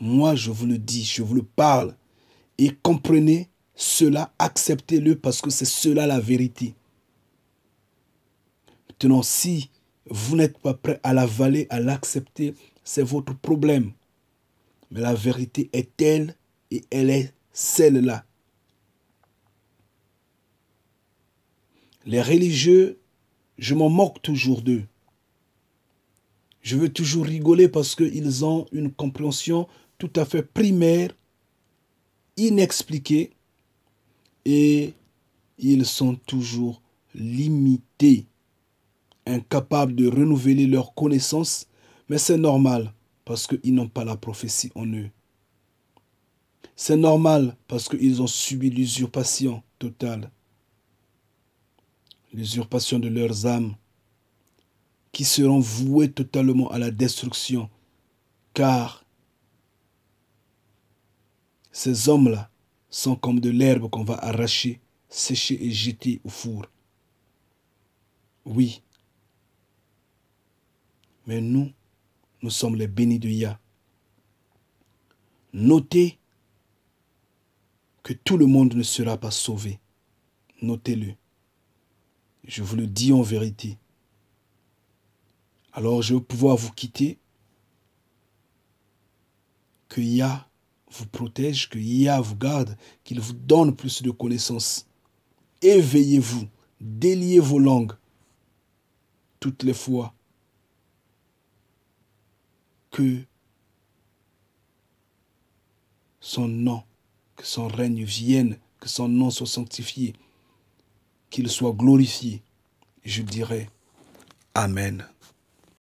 Speaker 1: moi je vous le dis, je vous le parle. Et comprenez cela, acceptez-le parce que c'est cela la vérité. Maintenant, si vous n'êtes pas prêt à l'avaler, à l'accepter, c'est votre problème. Mais la vérité est telle et elle est celle-là. Les religieux, je m'en moque toujours d'eux. Je veux toujours rigoler parce qu'ils ont une compréhension tout à fait primaire, inexpliquée, et ils sont toujours limités, incapables de renouveler leurs connaissances mais c'est normal parce qu'ils n'ont pas la prophétie en eux. C'est normal parce qu'ils ont subi l'usurpation totale, l'usurpation de leurs âmes, qui seront vouées totalement à la destruction, car ces hommes-là sont comme de l'herbe qu'on va arracher, sécher et jeter au four. Oui. Mais nous, nous sommes les bénis de Yah. Notez que tout le monde ne sera pas sauvé. Notez-le. Je vous le dis en vérité. Alors je vais pouvoir vous quitter. Que Yah vous protège, que Yah vous garde, qu'il vous donne plus de connaissances. Éveillez-vous, déliez vos langues toutes les fois que son nom, que son règne vienne, que son nom soit sanctifié, qu'il soit glorifié. Je dirai Amen.